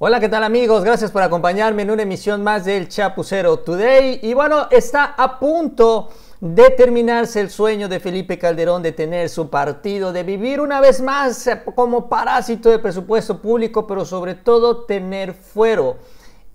Hola, ¿qué tal amigos? Gracias por acompañarme en una emisión más del Chapucero Today. Y bueno, está a punto de terminarse el sueño de Felipe Calderón de tener su partido, de vivir una vez más eh, como parásito de presupuesto público, pero sobre todo tener fuero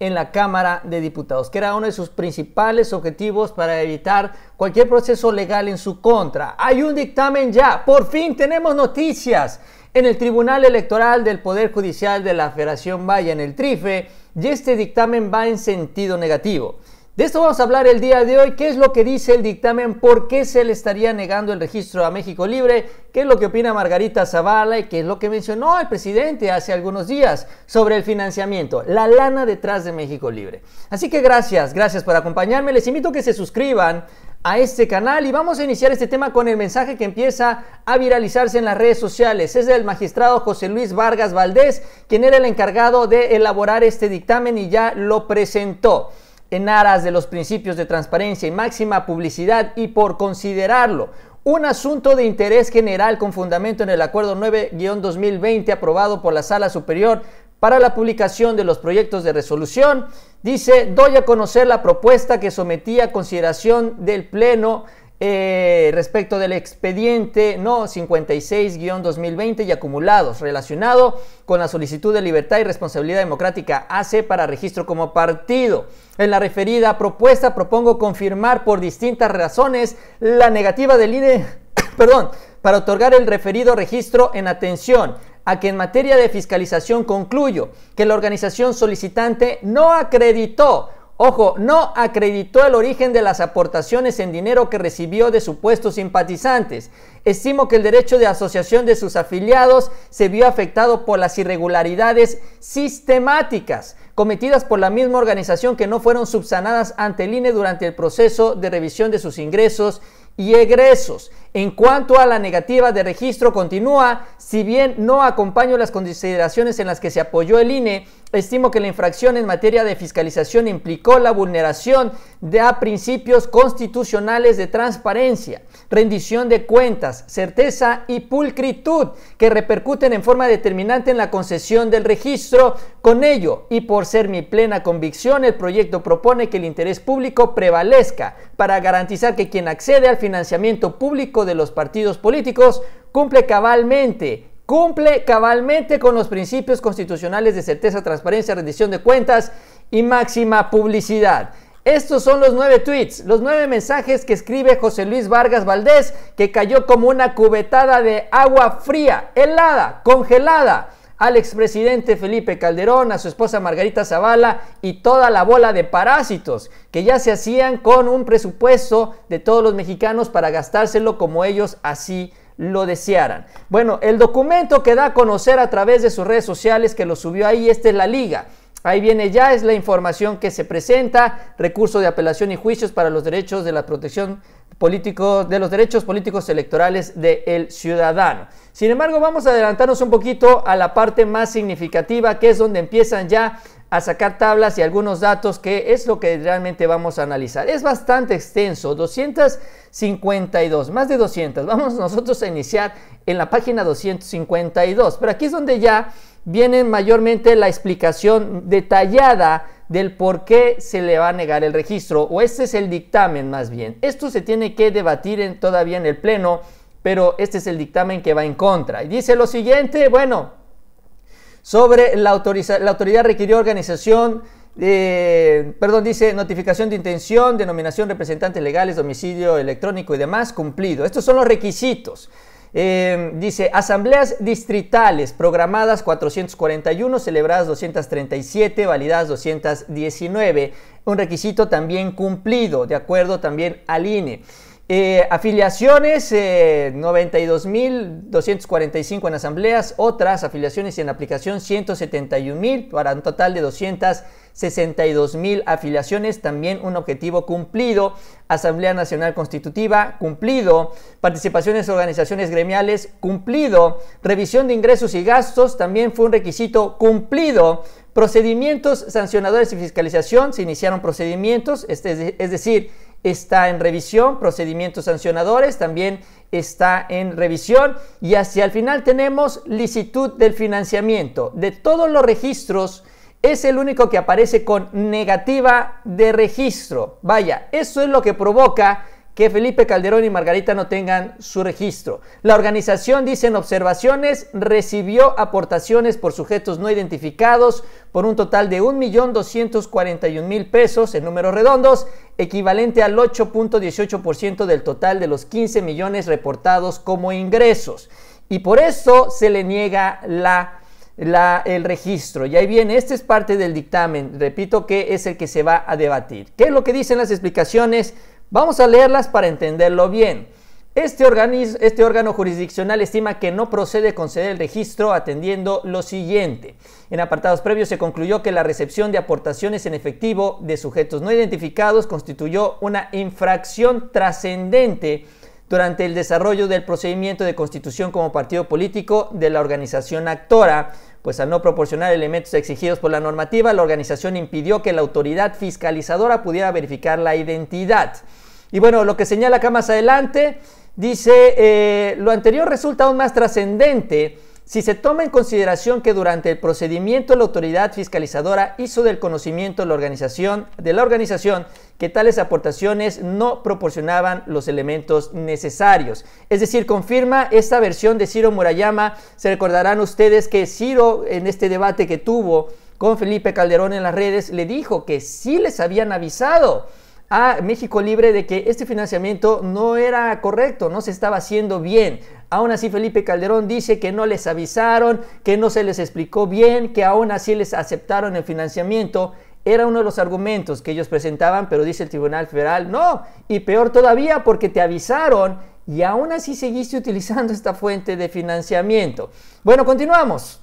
en la Cámara de Diputados, que era uno de sus principales objetivos para evitar cualquier proceso legal en su contra. Hay un dictamen ya, por fin tenemos noticias en el Tribunal Electoral del Poder Judicial de la Federación Valle en el Trife y este dictamen va en sentido negativo. De esto vamos a hablar el día de hoy, qué es lo que dice el dictamen, por qué se le estaría negando el registro a México Libre, qué es lo que opina Margarita Zavala y qué es lo que mencionó el presidente hace algunos días sobre el financiamiento, la lana detrás de México Libre. Así que gracias, gracias por acompañarme, les invito a que se suscriban a este canal y vamos a iniciar este tema con el mensaje que empieza a viralizarse en las redes sociales. Es del magistrado José Luis Vargas Valdés, quien era el encargado de elaborar este dictamen y ya lo presentó en aras de los principios de transparencia y máxima publicidad y por considerarlo un asunto de interés general con fundamento en el Acuerdo 9-2020 aprobado por la Sala Superior para la publicación de los proyectos de resolución. Dice, doy a conocer la propuesta que sometía a consideración del Pleno eh, respecto del expediente no 56-2020 y acumulados relacionado con la solicitud de libertad y responsabilidad democrática AC para registro como partido. En la referida propuesta propongo confirmar por distintas razones la negativa del INE, perdón, para otorgar el referido registro en atención a que en materia de fiscalización concluyo que la organización solicitante no acreditó Ojo, no acreditó el origen de las aportaciones en dinero que recibió de supuestos simpatizantes. Estimo que el derecho de asociación de sus afiliados se vio afectado por las irregularidades sistemáticas cometidas por la misma organización que no fueron subsanadas ante el INE durante el proceso de revisión de sus ingresos y egresos. En cuanto a la negativa de registro, continúa, si bien no acompaño las consideraciones en las que se apoyó el INE, estimo que la infracción en materia de fiscalización implicó la vulneración de a principios constitucionales de transparencia, rendición de cuentas, certeza y pulcritud que repercuten en forma determinante en la concesión del registro. Con ello, y por ser mi plena convicción, el proyecto propone que el interés público prevalezca para garantizar que quien accede al financiamiento público de los partidos políticos cumple cabalmente cumple cabalmente con los principios constitucionales de certeza, transparencia, rendición de cuentas y máxima publicidad. Estos son los nueve tweets, los nueve mensajes que escribe José Luis Vargas Valdés, que cayó como una cubetada de agua fría, helada, congelada al expresidente Felipe Calderón, a su esposa Margarita Zavala y toda la bola de parásitos que ya se hacían con un presupuesto de todos los mexicanos para gastárselo como ellos así lo desearan. Bueno, el documento que da a conocer a través de sus redes sociales que lo subió ahí, esta es la liga. Ahí viene ya, es la información que se presenta, recurso de apelación y juicios para los derechos de la protección políticos, de los derechos políticos electorales del ciudadano. Sin embargo, vamos a adelantarnos un poquito a la parte más significativa, que es donde empiezan ya a sacar tablas y algunos datos que es lo que realmente vamos a analizar. Es bastante extenso, 252, más de 200. Vamos nosotros a iniciar en la página 252, pero aquí es donde ya viene mayormente la explicación detallada del por qué se le va a negar el registro, o este es el dictamen más bien. Esto se tiene que debatir todavía en el Pleno, pero este es el dictamen que va en contra. Y dice lo siguiente, bueno, sobre la, la autoridad requirió organización eh, perdón, dice notificación de intención, denominación, representantes legales, domicilio electrónico y demás, cumplido. Estos son los requisitos. Em, dice, asambleas distritales programadas 441, celebradas 237, validadas 219. Un requisito también cumplido, de acuerdo también al INE. Eh, afiliaciones, eh, 92.245 en asambleas, otras afiliaciones en aplicación, 171.000 para un total de 262.000 afiliaciones. También un objetivo cumplido, Asamblea Nacional Constitutiva, cumplido, participaciones organizaciones gremiales, cumplido, revisión de ingresos y gastos, también fue un requisito cumplido, procedimientos sancionadores y fiscalización, se iniciaron procedimientos, es decir, está en revisión, procedimientos sancionadores también está en revisión y hacia el final tenemos licitud del financiamiento. De todos los registros es el único que aparece con negativa de registro. Vaya, eso es lo que provoca que Felipe Calderón y Margarita no tengan su registro. La organización, dicen observaciones, recibió aportaciones por sujetos no identificados por un total de 1.241.000 pesos en números redondos, equivalente al 8.18% del total de los 15 millones reportados como ingresos. Y por eso se le niega la la, el registro. Y ahí viene, este es parte del dictamen, repito que es el que se va a debatir. ¿Qué es lo que dicen las explicaciones? Vamos a leerlas para entenderlo bien. Este, este, órgano jurisdiccional estima que no procede conceder el registro atendiendo lo siguiente. En apartados previos se concluyó que la recepción de aportaciones en efectivo de sujetos no identificados constituyó una infracción trascendente durante el desarrollo del procedimiento de constitución como partido político de la organización actora pues al no proporcionar elementos exigidos por la normativa, la organización impidió que la autoridad fiscalizadora pudiera verificar la identidad. Y bueno, lo que señala acá más adelante, dice, eh, lo anterior resulta aún más trascendente si se toma en consideración que durante el procedimiento la autoridad fiscalizadora hizo del conocimiento de la organización que tales aportaciones no proporcionaban los elementos necesarios. Es decir, confirma esta versión de Ciro Murayama. Se recordarán ustedes que Ciro en este debate que tuvo con Felipe Calderón en las redes le dijo que sí les habían avisado a México Libre de que este financiamiento no era correcto, no se estaba haciendo bien. Aún así Felipe Calderón dice que no les avisaron, que no se les explicó bien, que aún así les aceptaron el financiamiento. Era uno de los argumentos que ellos presentaban, pero dice el Tribunal Federal, no, y peor todavía porque te avisaron y aún así seguiste utilizando esta fuente de financiamiento. Bueno, continuamos.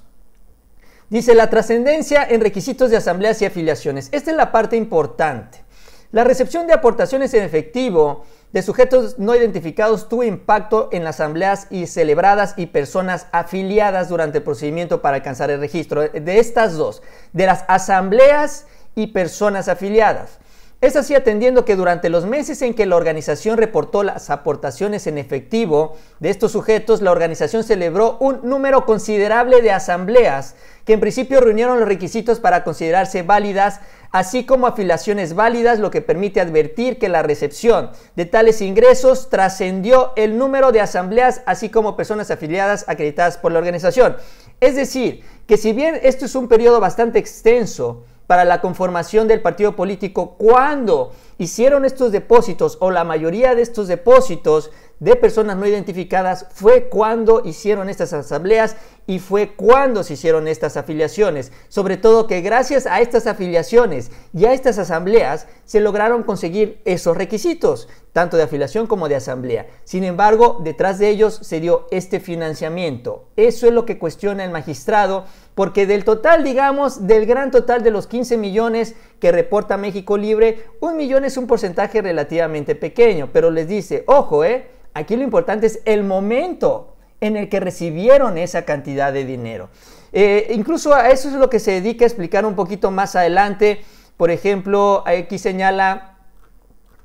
Dice la trascendencia en requisitos de asambleas y afiliaciones. Esta es la parte importante. La recepción de aportaciones en efectivo de sujetos no identificados tuvo impacto en las asambleas y celebradas y personas afiliadas durante el procedimiento para alcanzar el registro. De estas dos, de las asambleas y personas afiliadas. Es así atendiendo que durante los meses en que la organización reportó las aportaciones en efectivo de estos sujetos, la organización celebró un número considerable de asambleas que en principio reunieron los requisitos para considerarse válidas así como afiliaciones válidas, lo que permite advertir que la recepción de tales ingresos trascendió el número de asambleas, así como personas afiliadas acreditadas por la organización. Es decir, que si bien esto es un periodo bastante extenso, para la conformación del partido político cuando hicieron estos depósitos o la mayoría de estos depósitos de personas no identificadas fue cuando hicieron estas asambleas y fue cuando se hicieron estas afiliaciones. Sobre todo que gracias a estas afiliaciones y a estas asambleas se lograron conseguir esos requisitos tanto de afiliación como de asamblea. Sin embargo, detrás de ellos se dio este financiamiento. Eso es lo que cuestiona el magistrado, porque del total, digamos, del gran total de los 15 millones que reporta México Libre, un millón es un porcentaje relativamente pequeño, pero les dice, ojo, eh, aquí lo importante es el momento en el que recibieron esa cantidad de dinero. Eh, incluso a eso es lo que se dedica a explicar un poquito más adelante. Por ejemplo, aquí señala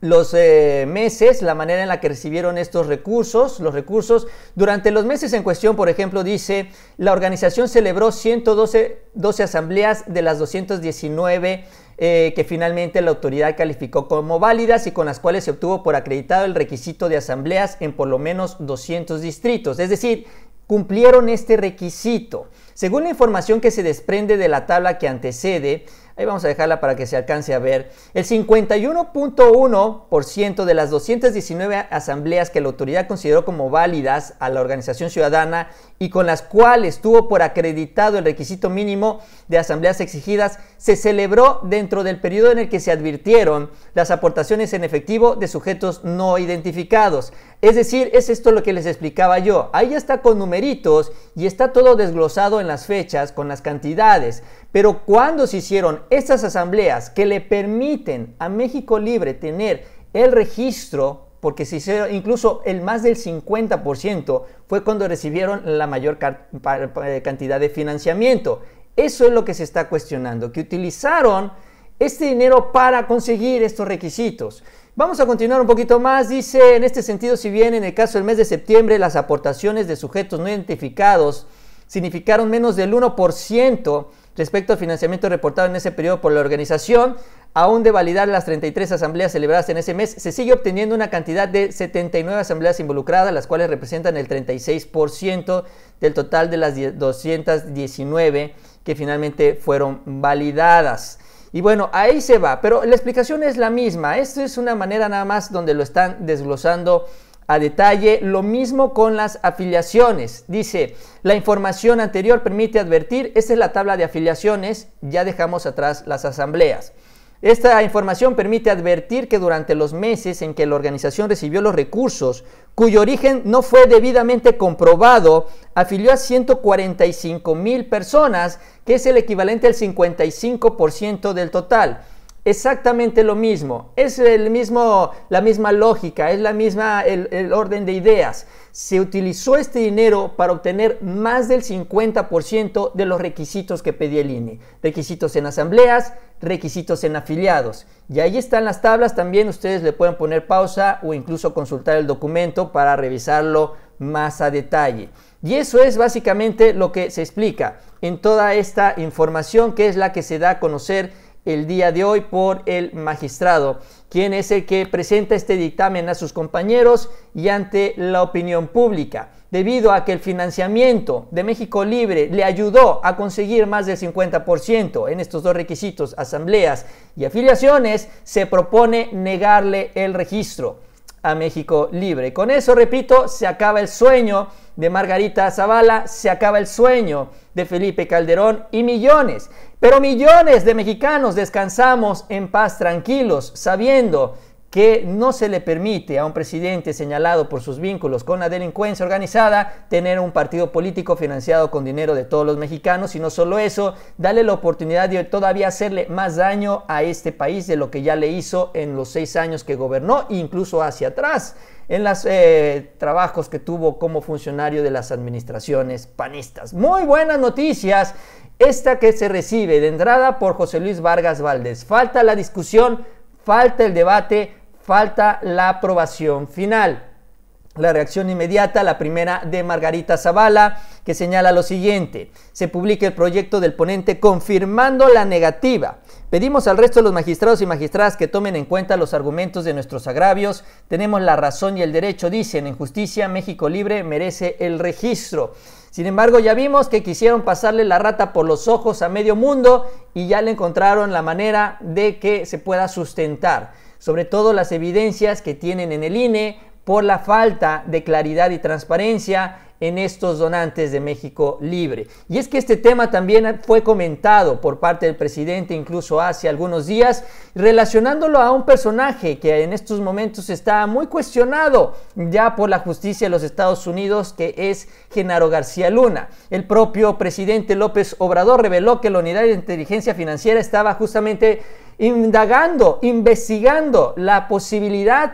los eh, meses, la manera en la que recibieron estos recursos, los recursos. Durante los meses en cuestión, por ejemplo, dice, la organización celebró 112 12 asambleas de las 219 eh, que finalmente la autoridad calificó como válidas y con las cuales se obtuvo por acreditado el requisito de asambleas en por lo menos 200 distritos. Es decir, cumplieron este requisito. Según la información que se desprende de la tabla que antecede, Ahí vamos a dejarla para que se alcance a ver. El 51.1% de las 219 asambleas que la autoridad consideró como válidas a la organización ciudadana y con las cuales tuvo por acreditado el requisito mínimo de asambleas exigidas, se celebró dentro del periodo en el que se advirtieron las aportaciones en efectivo de sujetos no identificados. Es decir, es esto lo que les explicaba yo. Ahí ya está con numeritos y está todo desglosado en las fechas, con las cantidades. Pero cuando se hicieron estas asambleas que le permiten a México Libre tener el registro, porque se hicieron incluso el más del 50%, fue cuando recibieron la mayor eh, cantidad de financiamiento. Eso es lo que se está cuestionando, que utilizaron este dinero para conseguir estos requisitos. Vamos a continuar un poquito más. Dice, en este sentido, si bien en el caso del mes de septiembre las aportaciones de sujetos no identificados significaron menos del 1%, respecto al financiamiento reportado en ese periodo por la organización, aún de validar las 33 asambleas celebradas en ese mes, se sigue obteniendo una cantidad de 79 asambleas involucradas, las cuales representan el 36% del total de las 219 que finalmente fueron validadas. Y bueno, ahí se va, pero la explicación es la misma. Esto es una manera nada más donde lo están desglosando a detalle. Lo mismo con las afiliaciones. Dice, la información anterior permite advertir, esta es la tabla de afiliaciones, ya dejamos atrás las asambleas. Esta información permite advertir que durante los meses en que la organización recibió los recursos, cuyo origen no fue debidamente comprobado, afilió a 145 mil personas, que es el equivalente al 55% del total exactamente lo mismo. Es el mismo, la misma lógica, es la misma, el, el, orden de ideas. Se utilizó este dinero para obtener más del 50% de los requisitos que pedía el INE. Requisitos en asambleas, requisitos en afiliados. Y ahí están las tablas, también ustedes le pueden poner pausa o incluso consultar el documento para revisarlo más a detalle. Y eso es básicamente lo que se explica en toda esta información que es la que se da a conocer el día de hoy por el magistrado, quien es el que presenta este dictamen a sus compañeros y ante la opinión pública, debido a que el financiamiento de México Libre le ayudó a conseguir más del 50% en estos dos requisitos, asambleas y afiliaciones, se propone negarle el registro a México Libre. Con eso, repito, se acaba el sueño de Margarita Zavala, se acaba el sueño de Felipe Calderón y millones, pero millones de mexicanos descansamos en paz tranquilos, sabiendo que no se le permite a un presidente señalado por sus vínculos con la delincuencia organizada tener un partido político financiado con dinero de todos los mexicanos y no solo eso, darle la oportunidad de todavía hacerle más daño a este país de lo que ya le hizo en los seis años que gobernó, incluso hacia atrás, en los eh, trabajos que tuvo como funcionario de las administraciones panistas. Muy buenas noticias. Esta que se recibe de entrada por José Luis Vargas Valdés. Falta la discusión, falta el debate, falta la aprobación final. La reacción inmediata, la primera de Margarita Zavala, que señala lo siguiente. Se publica el proyecto del ponente confirmando la negativa. Pedimos al resto de los magistrados y magistradas que tomen en cuenta los argumentos de nuestros agravios. Tenemos la razón y el derecho, dicen. En justicia, México Libre merece el registro. Sin embargo, ya vimos que quisieron pasarle la rata por los ojos a medio mundo y ya le encontraron la manera de que se pueda sustentar sobre todo las evidencias que tienen en el INE por la falta de claridad y transparencia en estos donantes de México Libre. Y es que este tema también fue comentado por parte del presidente incluso hace algunos días, relacionándolo a un personaje que en estos momentos está muy cuestionado ya por la justicia de los Estados Unidos, que es Genaro García Luna. El propio presidente López Obrador reveló que la Unidad de Inteligencia Financiera estaba justamente indagando, investigando la posibilidad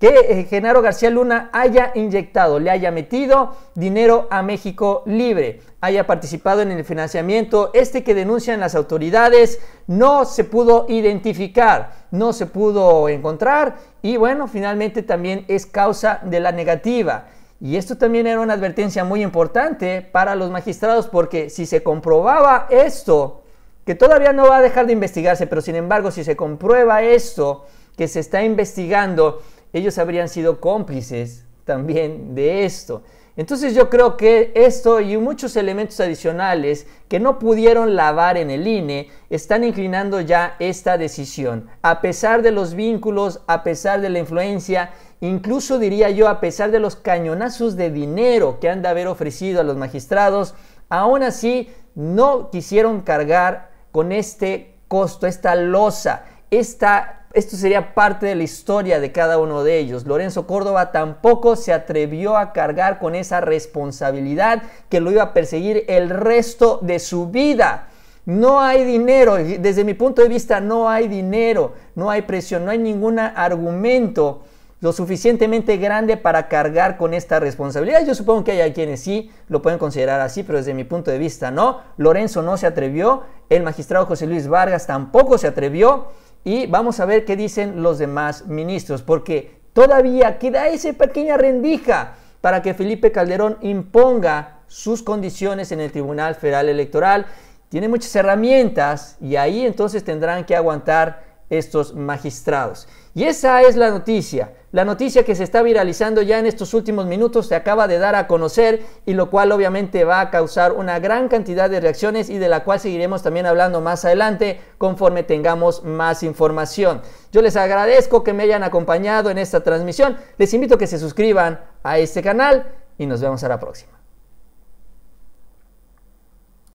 que eh, Genaro García Luna haya inyectado, le haya metido dinero a México Libre, haya participado en el financiamiento, este que denuncian las autoridades, no se pudo identificar, no se pudo encontrar y bueno, finalmente también es causa de la negativa. Y esto también era una advertencia muy importante para los magistrados porque si se comprobaba esto, que todavía no va a dejar de investigarse, pero sin embargo, si se comprueba esto que se está investigando, ellos habrían sido cómplices también de esto. Entonces yo creo que esto y muchos elementos adicionales que no pudieron lavar en el INE están inclinando ya esta decisión. A pesar de los vínculos, a pesar de la influencia, incluso diría yo a pesar de los cañonazos de dinero que han de haber ofrecido a los magistrados, aún así no quisieron cargar con este costo, esta losa, esto sería parte de la historia de cada uno de ellos. Lorenzo Córdoba tampoco se atrevió a cargar con esa responsabilidad que lo iba a perseguir el resto de su vida. No hay dinero, desde mi punto de vista no hay dinero, no hay presión, no hay ningún argumento lo suficientemente grande para cargar con esta responsabilidad. Yo supongo que hay quienes sí lo pueden considerar así, pero desde mi punto de vista no. Lorenzo no se atrevió, el magistrado José Luis Vargas tampoco se atrevió y vamos a ver qué dicen los demás ministros, porque todavía queda esa pequeña rendija para que Felipe Calderón imponga sus condiciones en el Tribunal Federal Electoral. Tiene muchas herramientas y ahí entonces tendrán que aguantar estos magistrados. Y esa es la noticia. La noticia que se está viralizando ya en estos últimos minutos se acaba de dar a conocer y lo cual obviamente va a causar una gran cantidad de reacciones y de la cual seguiremos también hablando más adelante conforme tengamos más información. Yo les agradezco que me hayan acompañado en esta transmisión, les invito a que se suscriban a este canal y nos vemos a la próxima.